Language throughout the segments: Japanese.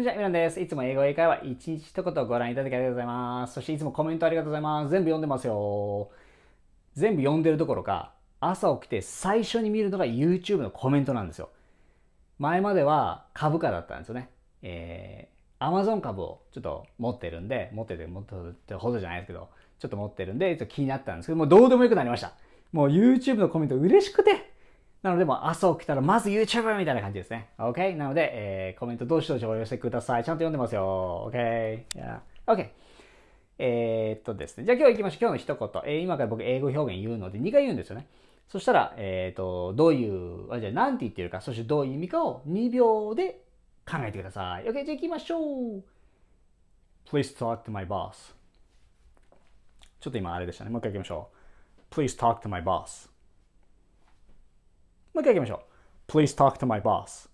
じゃあ、みなんです。いつも英語英会話一日一言ご覧いただきありがとうございます。そしていつもコメントありがとうございます。全部読んでますよ。全部読んでるどころか、朝起きて最初に見るのが YouTube のコメントなんですよ。前までは株価だったんですよね。えー、Amazon 株をちょっと持ってるんで、持ってて、持ってほどじゃないですけど、ちょっと持ってるんで、ちょっと気になったんですけど、もうどうでもよくなりました。もう YouTube のコメント嬉しくて、なので、も朝起きたらまず YouTube みたいな感じですね。OK? なので、えー、コメントどうしどうしお寄せください。ちゃんと読んでますよ。OK?OK?、Yeah. Okay. えー、っとですね。じゃあ今日行きましょう。今日の一言。えー、今から僕英語表現言うので2回言うんですよね。そしたら、えー、っと、どういう、あ、じゃあ何て言ってるか、そしてどういう意味かを2秒で考えてください。OK? じゃあ行きましょう。Please talk to my boss. ちょっと今あれでしたね。もう一回行きましょう。Please talk to my boss. もう一回いきましょう。Please talk to my boss.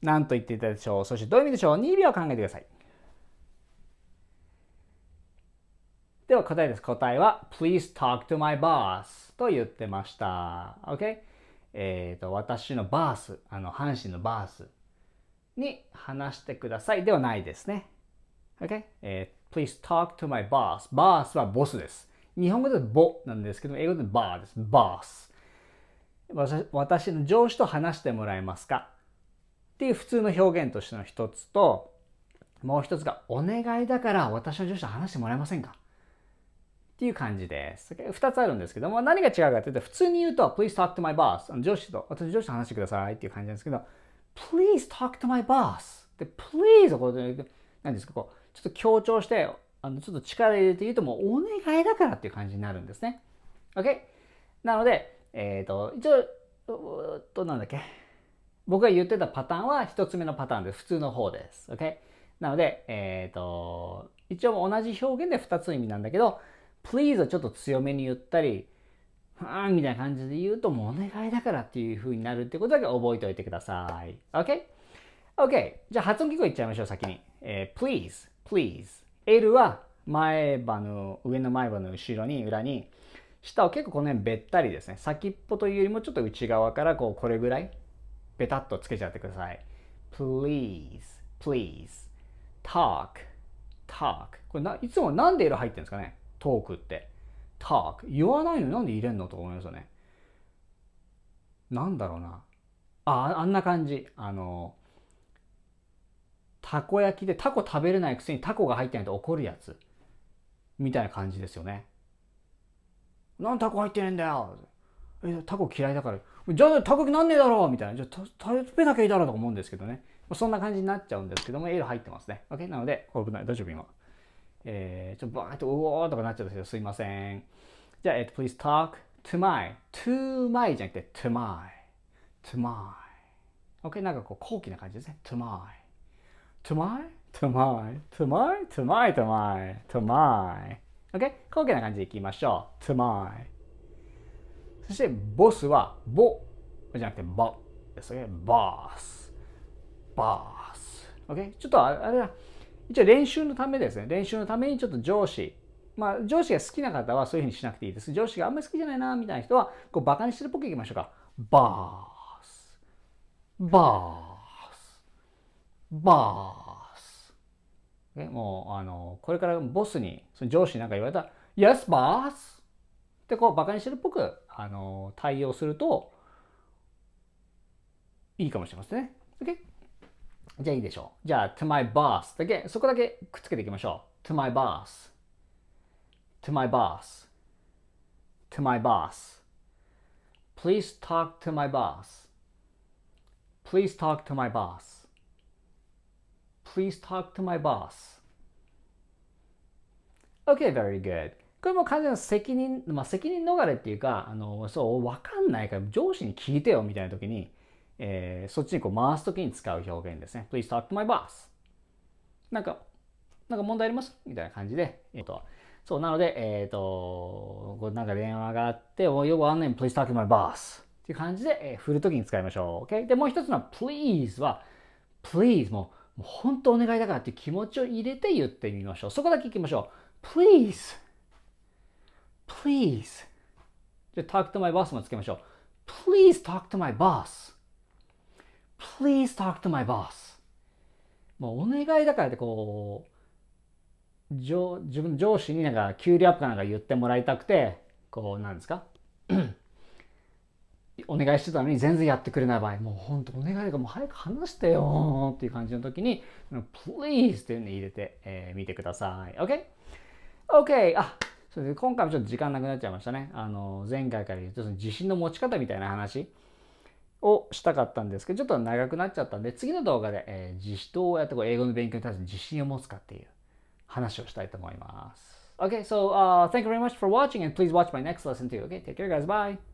何と言っていたでしょうそしてどういう意味でしょう ?2 秒考えてください。では答えです。答えは Please talk to my boss と言ってました。OK? えっ、ー、と、私のバース、あの、阪神のバースに話してくださいではないですね。OK?、えー、Please talk to my boss. バースはボスです。日本語でボなんですけど、英語でバーです。バース。私の上司と話してもらえますかっていう普通の表現としての一つと、もう一つが、お願いだから私の上司と話してもらえませんかっていう感じです。二つあるんですけども、何が違うかというと、普通に言うと、please talk to my boss。上司と、私上司と話してくださいっていう感じなんですけど、please talk to my boss。で、please をこう、何ですか、こう、ちょっと強調して、あのちょっと力入れて言うと、もうお願いだからっていう感じになるんですね。OK? なので、えっ、ー、と、一応、と、なんだっけ。僕が言ってたパターンは一つ目のパターンで普通の方です。OK? なので、えっ、ー、と、一応同じ表現で2つの意味なんだけど、please をちょっと強めに言ったり、はーんみたいな感じで言うと、もうお願いだからっていう風になるってことだけ覚えておいてください。OK?OK?、o k o k じゃあ発音記号いっちゃいましょう、先に。えー、please, please. L は前歯の、上の前歯の後ろに、裏に、舌を結構この辺べったりですね先っぽというよりもちょっと内側からこうこれぐらいべたっとつけちゃってください Please please talk talk これないつもなんで色入ってるんですかねトークって talk 言わないのになんで入れんのと思いますよねなんだろうなああんな感じあのたこ焼きでタコ食べれないくせにタコが入ってないと怒るやつみたいな感じですよねなんタコ入ってねんだよえタコ嫌いだからじゃあタコなんねえだろうみたいなじゃあ食べなきゃいいだろうと思うんですけどねそんな感じになっちゃうんですけどもル入ってますね OK なのでこれ危ない大丈夫今えー、ちょっとバーッとうおーとかなっちゃうんですけどすいませんじゃあ、えっと、please talk to my to my じゃなくて to my to my OK なんかこう高貴な感じですね to my to my to my to my to my to my to my to my OK? こういうな感じでいきましょう。to my. そして、ボスは、ボじゃなくて、ボです。OK? ボス。ボス。OK? ちょっとあれだ。一応練習のためですね。練習のためにちょっと上司。まあ、上司が好きな方はそういうふうにしなくていいです。上司があんまり好きじゃないな、みたいな人は、こう、バカにしてるっぽくいきましょうか。バース。バース。バース。ね、もう、あの、これからボスに、その上司になんか言われたら、Yes, boss! ってこう、馬鹿にしてるっぽく、あの、対応すると、いいかもしれませんね。OK? じゃあいいでしょう。じゃあ、to my boss だけ、そこだけくっつけていきましょう。to my boss。to my boss。to my boss。Please talk to my boss. Please talk to my boss. please talk to my boss? Okay, very good. これも完全な責任、まあ、責任逃れっていうか、あの、そう、わかんないから上司に聞いてよみたいな時に、えー、そっちにこう回す時に使う表現ですね。Please talk to my boss. なんか、なんか問題ありますみたいな感じで、えっと、そう、なので、えっ、ー、と、こうなんか電話があって、およくかんない please talk to my boss っていう感じで、えー、振るときに使いましょう。OK? で、もう一つの please は、please もう、もう本当お願いだからって気持ちを入れて言ってみましょう。そこだけ行きましょう。please, please. じ talk to my boss もつけましょう。please talk to my boss. please talk to my boss. もうお願いだからってこう、上自分上司になんか給料アップかなんか言ってもらいたくて、こうなんですかお願いしてたのに全然やってくれない場合、もう本当お願いがもう早く話してよっていう感じの時に、please っていうの入れてみ、えー、てください。OK?OK! Okay? Okay. あ、それで今回もちょっと時間なくなっちゃいましたね。あの、前回から言うとその自信の持ち方みたいな話をしたかったんですけど、ちょっと長くなっちゃったんで、次の動画で、えー、自主とうやってこう英語の勉強に対して自信を持つかっていう話をしたいと思います。o k so、uh, thank you very much for watching and please watch my next lesson too. o k a take care guys. Bye.